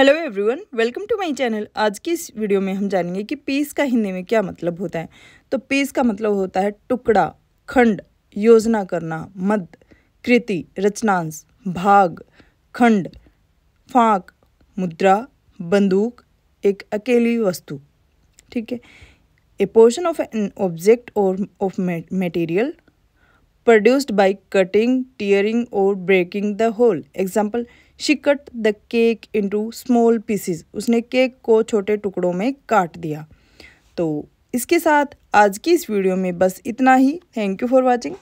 Hello everyone welcome to my channel आज की इस वीडियो में हम जानेंगे कि पीस का हिंदी में क्या मतलब होता है तो पीस का मतलब होता है टुकड़ा खंड योजना करना मद कृति रचनांश भाग खंड फाँक मुद्रा बंदूक एक अकेली वस्तु ठीक है a portion of an object or of material produced by cutting, tearing or breaking the whole. Example, she cut the cake into small pieces. usne cake ko chote tukdon mein kaat diya to iske sath aaj ki is video mein bas itna hi thank you for watching